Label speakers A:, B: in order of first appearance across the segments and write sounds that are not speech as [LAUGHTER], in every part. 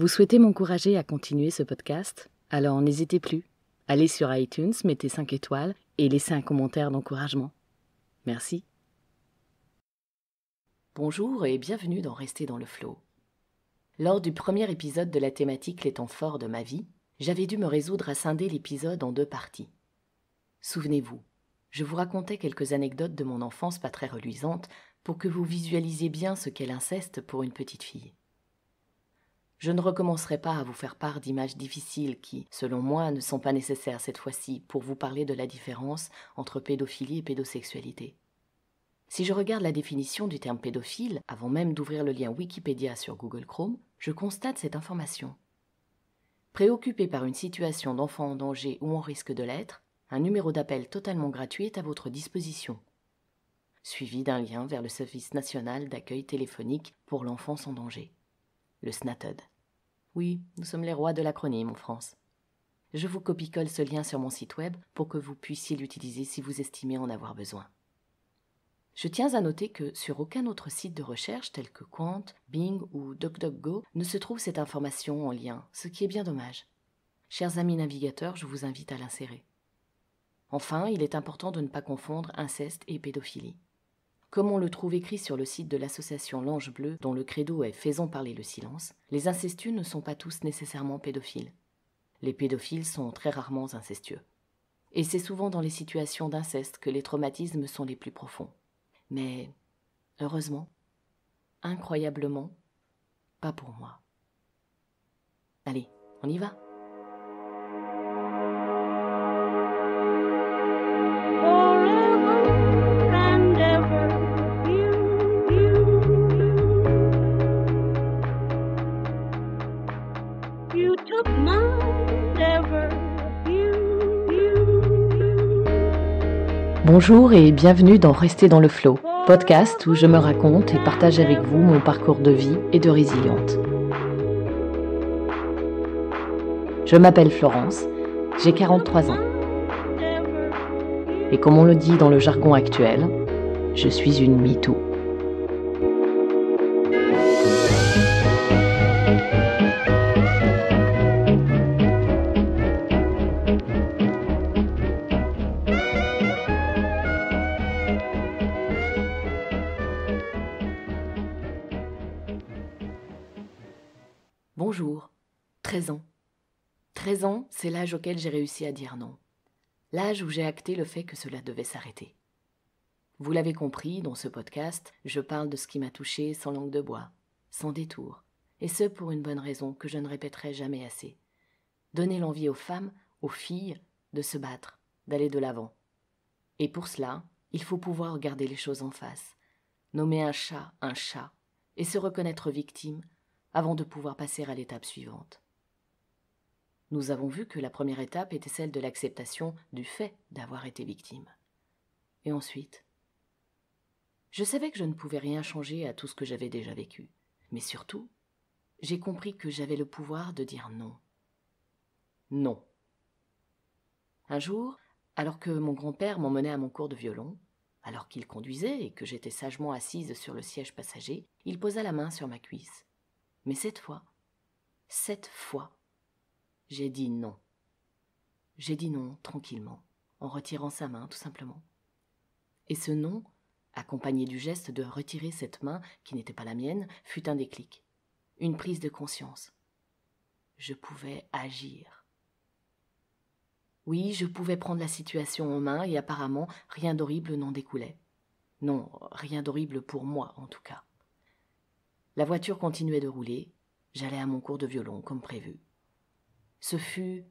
A: Vous souhaitez m'encourager à continuer ce podcast Alors n'hésitez plus. Allez sur iTunes, mettez 5 étoiles et laissez un commentaire d'encouragement. Merci. Bonjour et bienvenue dans Rester dans le flot. Lors du premier épisode de la thématique Les temps forts de ma vie, j'avais dû me résoudre à scinder l'épisode en deux parties. Souvenez-vous, je vous racontais quelques anecdotes de mon enfance pas très reluisante pour que vous visualisiez bien ce qu'est l'inceste pour une petite fille. Je ne recommencerai pas à vous faire part d'images difficiles qui, selon moi, ne sont pas nécessaires cette fois-ci pour vous parler de la différence entre pédophilie et pédosexualité. Si je regarde la définition du terme pédophile, avant même d'ouvrir le lien Wikipédia sur Google Chrome, je constate cette information. Préoccupé par une situation d'enfant en danger ou en risque de l'être, un numéro d'appel totalement gratuit est à votre disposition, suivi d'un lien vers le service national d'accueil téléphonique pour l'enfance sans danger le Snatod. Oui, nous sommes les rois de l'acronyme en France. Je vous copie-colle ce lien sur mon site web pour que vous puissiez l'utiliser si vous estimez en avoir besoin. Je tiens à noter que sur aucun autre site de recherche tel que Quant, Bing ou DuckDuckGo ne se trouve cette information en lien, ce qui est bien dommage. Chers amis navigateurs, je vous invite à l'insérer. Enfin, il est important de ne pas confondre inceste et pédophilie. Comme on le trouve écrit sur le site de l'association L'Ange Bleu, dont le credo est Faisons parler le silence, les incestueux ne sont pas tous nécessairement pédophiles. Les pédophiles sont très rarement incestueux. Et c'est souvent dans les situations d'inceste que les traumatismes sont les plus profonds. Mais, heureusement, incroyablement, pas pour moi. Allez, on y va Bonjour et bienvenue dans Rester dans le Flow, podcast où je me raconte et partage avec vous mon parcours de vie et de résiliente. Je m'appelle Florence, j'ai 43 ans. Et comme on le dit dans le jargon actuel, je suis une MeToo. c'est l'âge auquel j'ai réussi à dire non. L'âge où j'ai acté le fait que cela devait s'arrêter. Vous l'avez compris, dans ce podcast, je parle de ce qui m'a touché sans langue de bois, sans détour, et ce pour une bonne raison que je ne répéterai jamais assez. Donner l'envie aux femmes, aux filles, de se battre, d'aller de l'avant. Et pour cela, il faut pouvoir regarder les choses en face, nommer un chat un chat, et se reconnaître victime avant de pouvoir passer à l'étape suivante. Nous avons vu que la première étape était celle de l'acceptation du fait d'avoir été victime. Et ensuite Je savais que je ne pouvais rien changer à tout ce que j'avais déjà vécu. Mais surtout, j'ai compris que j'avais le pouvoir de dire non. Non. Un jour, alors que mon grand-père m'emmenait à mon cours de violon, alors qu'il conduisait et que j'étais sagement assise sur le siège passager, il posa la main sur ma cuisse. Mais cette fois, cette fois, j'ai dit non. J'ai dit non tranquillement, en retirant sa main tout simplement. Et ce non, accompagné du geste de retirer cette main qui n'était pas la mienne, fut un déclic, une prise de conscience. Je pouvais agir. Oui, je pouvais prendre la situation en main et apparemment rien d'horrible n'en découlait. Non, rien d'horrible pour moi en tout cas. La voiture continuait de rouler, j'allais à mon cours de violon comme prévu. Ce fut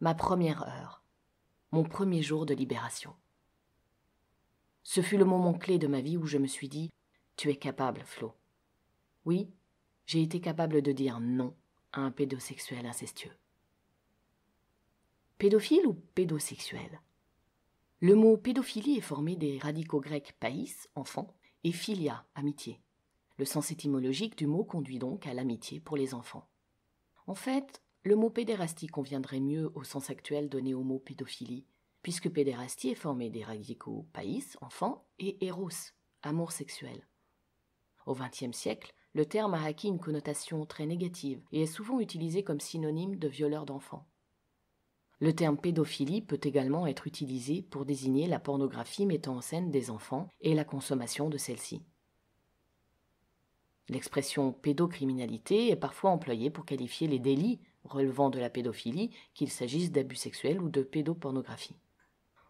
A: ma première heure, mon premier jour de libération. Ce fut le moment clé de ma vie où je me suis dit Tu es capable, Flo. Oui, j'ai été capable de dire non à un pédosexuel incestueux. Pédophile ou pédosexuel Le mot pédophilie est formé des radicaux grecs païs, enfant, et philia, amitié. Le sens étymologique du mot conduit donc à l'amitié pour les enfants. En fait, le mot pédérastie conviendrait mieux au sens actuel donné au mot pédophilie, puisque pédérastie est formé des radicaux païs, enfant, et eros, amour sexuel. Au XXe siècle, le terme a acquis une connotation très négative et est souvent utilisé comme synonyme de violeur d'enfants. Le terme pédophilie peut également être utilisé pour désigner la pornographie mettant en scène des enfants et la consommation de celle-ci. L'expression pédocriminalité est parfois employée pour qualifier les délits relevant de la pédophilie, qu'il s'agisse d'abus sexuels ou de pédopornographie.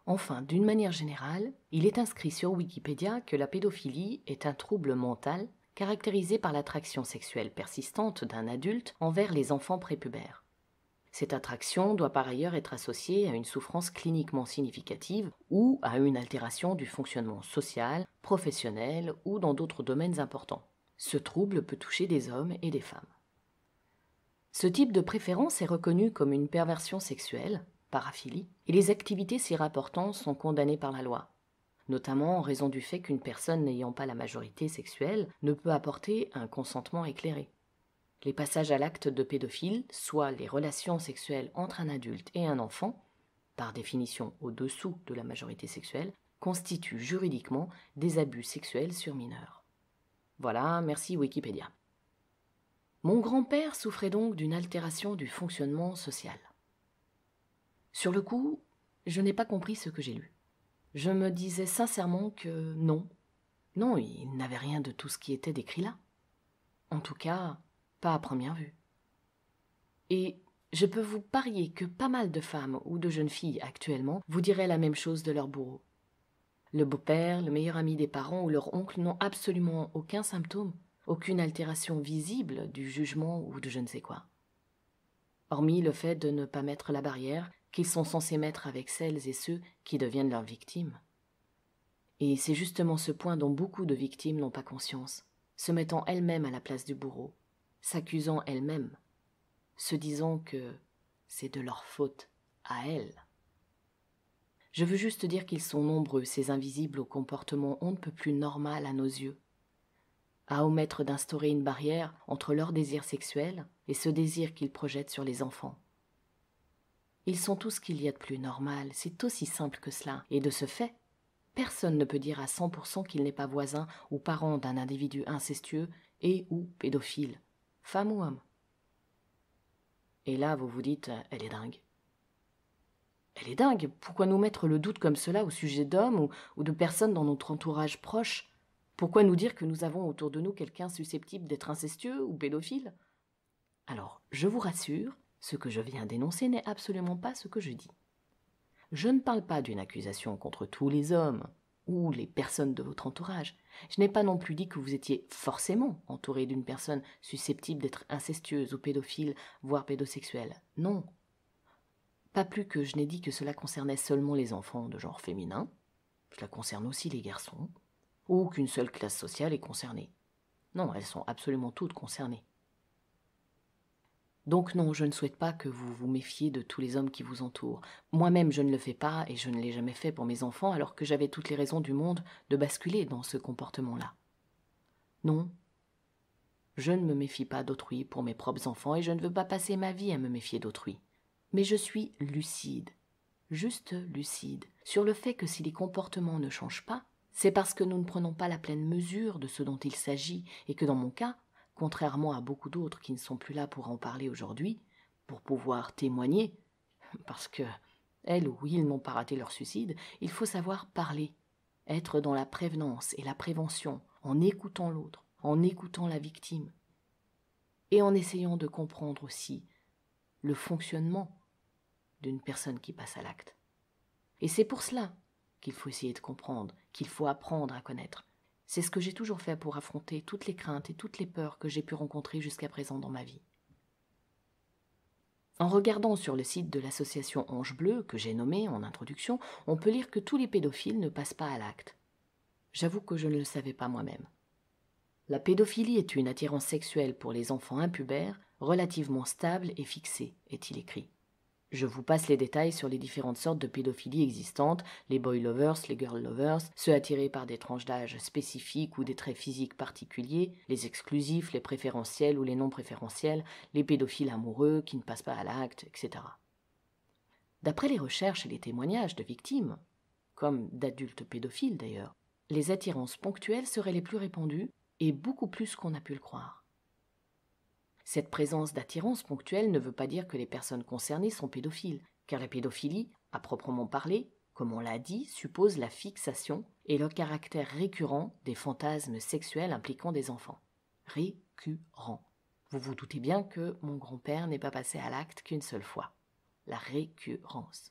A: Enfin, d'une manière générale, il est inscrit sur Wikipédia que la pédophilie est un trouble mental caractérisé par l'attraction sexuelle persistante d'un adulte envers les enfants prépubères. Cette attraction doit par ailleurs être associée à une souffrance cliniquement significative ou à une altération du fonctionnement social, professionnel ou dans d'autres domaines importants. Ce trouble peut toucher des hommes et des femmes. Ce type de préférence est reconnu comme une perversion sexuelle, paraphilie, et les activités s'y rapportant sont condamnées par la loi, notamment en raison du fait qu'une personne n'ayant pas la majorité sexuelle ne peut apporter un consentement éclairé. Les passages à l'acte de pédophile, soit les relations sexuelles entre un adulte et un enfant, par définition au-dessous de la majorité sexuelle, constituent juridiquement des abus sexuels sur mineurs. Voilà, merci Wikipédia. Mon grand-père souffrait donc d'une altération du fonctionnement social. Sur le coup, je n'ai pas compris ce que j'ai lu. Je me disais sincèrement que non. Non, il n'avait rien de tout ce qui était décrit là. En tout cas, pas à première vue. Et je peux vous parier que pas mal de femmes ou de jeunes filles actuellement vous diraient la même chose de leur bourreau. Le beau-père, le meilleur ami des parents ou leur oncle n'ont absolument aucun symptôme, aucune altération visible du jugement ou de je ne sais quoi. Hormis le fait de ne pas mettre la barrière qu'ils sont censés mettre avec celles et ceux qui deviennent leurs victimes. Et c'est justement ce point dont beaucoup de victimes n'ont pas conscience, se mettant elles-mêmes à la place du bourreau, s'accusant elles-mêmes, se disant que c'est de leur faute à elles. Je veux juste dire qu'ils sont nombreux, ces invisibles au comportement on ne peut plus normal à nos yeux, à omettre d'instaurer une barrière entre leur désir sexuel et ce désir qu'ils projettent sur les enfants. Ils sont tout ce qu'il y a de plus normal, c'est aussi simple que cela, et de ce fait, personne ne peut dire à 100% qu'il n'est pas voisin ou parent d'un individu incestueux et ou pédophile, femme ou homme. Et là, vous vous dites, elle est dingue. Elle est dingue, pourquoi nous mettre le doute comme cela au sujet d'hommes ou, ou de personnes dans notre entourage proche pourquoi nous dire que nous avons autour de nous quelqu'un susceptible d'être incestueux ou pédophile Alors, je vous rassure, ce que je viens d'énoncer n'est absolument pas ce que je dis. Je ne parle pas d'une accusation contre tous les hommes ou les personnes de votre entourage. Je n'ai pas non plus dit que vous étiez forcément entouré d'une personne susceptible d'être incestueuse ou pédophile, voire pédosexuelle. Non. Pas plus que je n'ai dit que cela concernait seulement les enfants de genre féminin. Cela concerne aussi les garçons, ou qu'une seule classe sociale est concernée. Non, elles sont absolument toutes concernées. Donc non, je ne souhaite pas que vous vous méfiez de tous les hommes qui vous entourent. Moi-même, je ne le fais pas et je ne l'ai jamais fait pour mes enfants alors que j'avais toutes les raisons du monde de basculer dans ce comportement-là. Non, je ne me méfie pas d'autrui pour mes propres enfants et je ne veux pas passer ma vie à me méfier d'autrui. Mais je suis lucide, juste lucide, sur le fait que si les comportements ne changent pas, c'est parce que nous ne prenons pas la pleine mesure de ce dont il s'agit et que dans mon cas, contrairement à beaucoup d'autres qui ne sont plus là pour en parler aujourd'hui, pour pouvoir témoigner, [LAUGHS] parce que elles ou ils n'ont pas raté leur suicide, il faut savoir parler, être dans la prévenance et la prévention, en écoutant l'autre, en écoutant la victime, et en essayant de comprendre aussi le fonctionnement d'une personne qui passe à l'acte. Et c'est pour cela qu'il faut essayer de comprendre, qu'il faut apprendre à connaître. C'est ce que j'ai toujours fait pour affronter toutes les craintes et toutes les peurs que j'ai pu rencontrer jusqu'à présent dans ma vie. En regardant sur le site de l'association Ange Bleu, que j'ai nommée en introduction, on peut lire que tous les pédophiles ne passent pas à l'acte. J'avoue que je ne le savais pas moi-même. La pédophilie est une attirance sexuelle pour les enfants impubères, relativement stable et fixée, est-il écrit. Je vous passe les détails sur les différentes sortes de pédophilie existantes, les boy lovers, les girl lovers, ceux attirés par des tranches d'âge spécifiques ou des traits physiques particuliers, les exclusifs, les préférentiels ou les non préférentiels, les pédophiles amoureux qui ne passent pas à l'acte, etc. D'après les recherches et les témoignages de victimes, comme d'adultes pédophiles d'ailleurs, les attirances ponctuelles seraient les plus répandues et beaucoup plus qu'on a pu le croire. Cette présence d'attirance ponctuelle ne veut pas dire que les personnes concernées sont pédophiles, car la pédophilie, à proprement parler, comme on l'a dit, suppose la fixation et le caractère récurrent des fantasmes sexuels impliquant des enfants. Récurrent. Vous vous doutez bien que mon grand-père n'est pas passé à l'acte qu'une seule fois. La récurrence.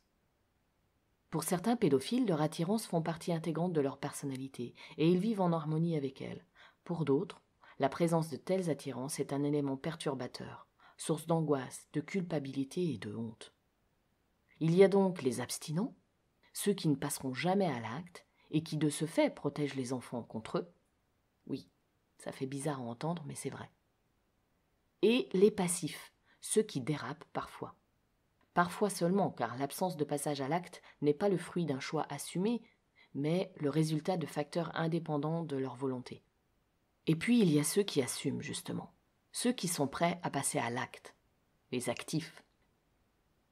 A: Pour certains pédophiles, leur attirance font partie intégrante de leur personnalité, et ils vivent en harmonie avec elle. Pour d'autres, la présence de tels attirances est un élément perturbateur, source d'angoisse, de culpabilité et de honte. Il y a donc les abstinents, ceux qui ne passeront jamais à l'acte et qui de ce fait protègent les enfants contre eux. Oui, ça fait bizarre à entendre, mais c'est vrai. Et les passifs, ceux qui dérapent parfois. Parfois seulement, car l'absence de passage à l'acte n'est pas le fruit d'un choix assumé, mais le résultat de facteurs indépendants de leur volonté. Et puis il y a ceux qui assument, justement, ceux qui sont prêts à passer à l'acte, les actifs.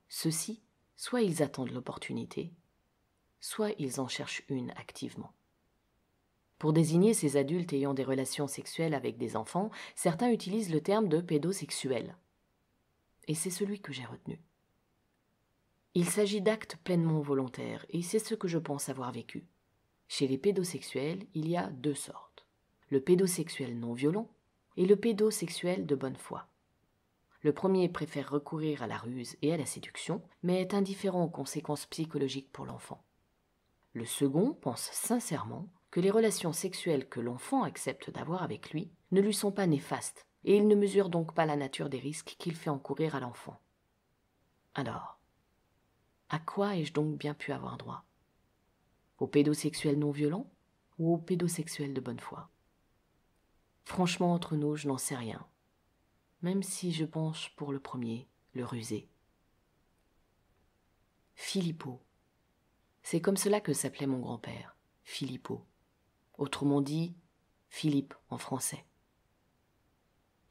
A: Ceux-ci, soit ils attendent l'opportunité, soit ils en cherchent une activement. Pour désigner ces adultes ayant des relations sexuelles avec des enfants, certains utilisent le terme de pédosexuel. Et c'est celui que j'ai retenu. Il s'agit d'actes pleinement volontaires, et c'est ce que je pense avoir vécu. Chez les pédosexuels, il y a deux sortes le pédosexuel non violent et le pédosexuel de bonne foi. Le premier préfère recourir à la ruse et à la séduction, mais est indifférent aux conséquences psychologiques pour l'enfant. Le second pense sincèrement que les relations sexuelles que l'enfant accepte d'avoir avec lui ne lui sont pas néfastes, et il ne mesure donc pas la nature des risques qu'il fait encourir à l'enfant. Alors, à quoi ai-je donc bien pu avoir droit Au pédosexuel non violent ou au pédosexuel de bonne foi Franchement, entre nous, je n'en sais rien. Même si je penche pour le premier, le rusé. Philippot. C'est comme cela que s'appelait mon grand-père, Philippot. Autrement dit, Philippe en français.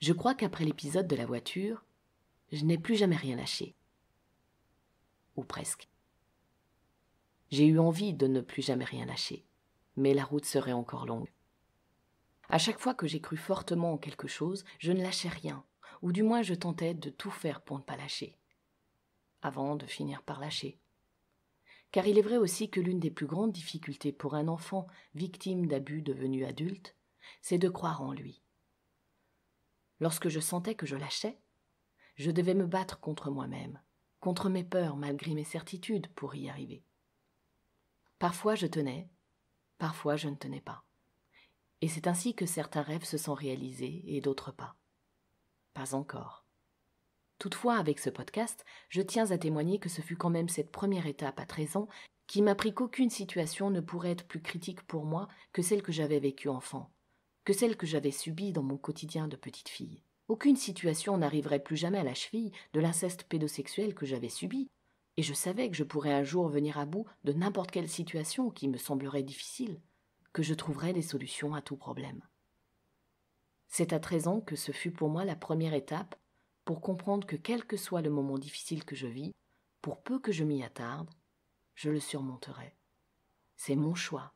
A: Je crois qu'après l'épisode de la voiture, je n'ai plus jamais rien lâché. Ou presque. J'ai eu envie de ne plus jamais rien lâcher, mais la route serait encore longue. À chaque fois que j'ai cru fortement en quelque chose, je ne lâchais rien, ou du moins je tentais de tout faire pour ne pas lâcher, avant de finir par lâcher. Car il est vrai aussi que l'une des plus grandes difficultés pour un enfant victime d'abus devenu adulte, c'est de croire en lui. Lorsque je sentais que je lâchais, je devais me battre contre moi-même, contre mes peurs malgré mes certitudes pour y arriver. Parfois je tenais, parfois je ne tenais pas et c'est ainsi que certains rêves se sont réalisés et d'autres pas. Pas encore. Toutefois, avec ce podcast, je tiens à témoigner que ce fut quand même cette première étape à 13 ans qui m'apprit qu'aucune situation ne pourrait être plus critique pour moi que celle que j'avais vécue enfant, que celle que j'avais subie dans mon quotidien de petite fille. Aucune situation n'arriverait plus jamais à la cheville de l'inceste pédosexuel que j'avais subi, et je savais que je pourrais un jour venir à bout de n'importe quelle situation qui me semblerait difficile que je trouverais des solutions à tout problème. C'est à 13 ans que ce fut pour moi la première étape pour comprendre que quel que soit le moment difficile que je vis, pour peu que je m'y attarde, je le surmonterai. C'est mon choix,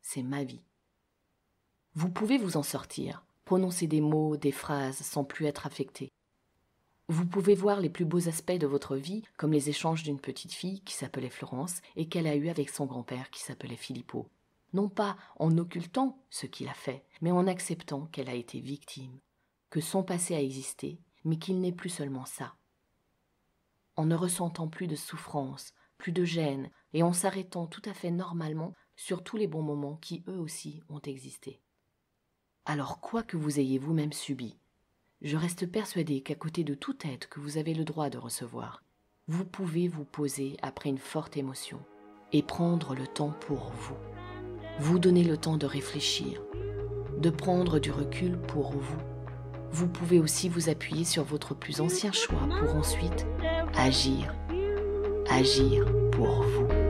A: c'est ma vie. Vous pouvez vous en sortir, prononcer des mots, des phrases sans plus être affecté. Vous pouvez voir les plus beaux aspects de votre vie, comme les échanges d'une petite fille qui s'appelait Florence et qu'elle a eu avec son grand-père qui s'appelait Philippot non pas en occultant ce qu'il a fait, mais en acceptant qu'elle a été victime, que son passé a existé, mais qu'il n'est plus seulement ça. En ne ressentant plus de souffrance, plus de gêne, et en s'arrêtant tout à fait normalement sur tous les bons moments qui eux aussi ont existé. Alors quoi que vous ayez vous-même subi, je reste persuadée qu'à côté de toute aide que vous avez le droit de recevoir, vous pouvez vous poser après une forte émotion et prendre le temps pour vous vous donnez le temps de réfléchir, de prendre du recul pour vous. Vous pouvez aussi vous appuyer sur votre plus ancien choix pour ensuite agir, agir pour vous.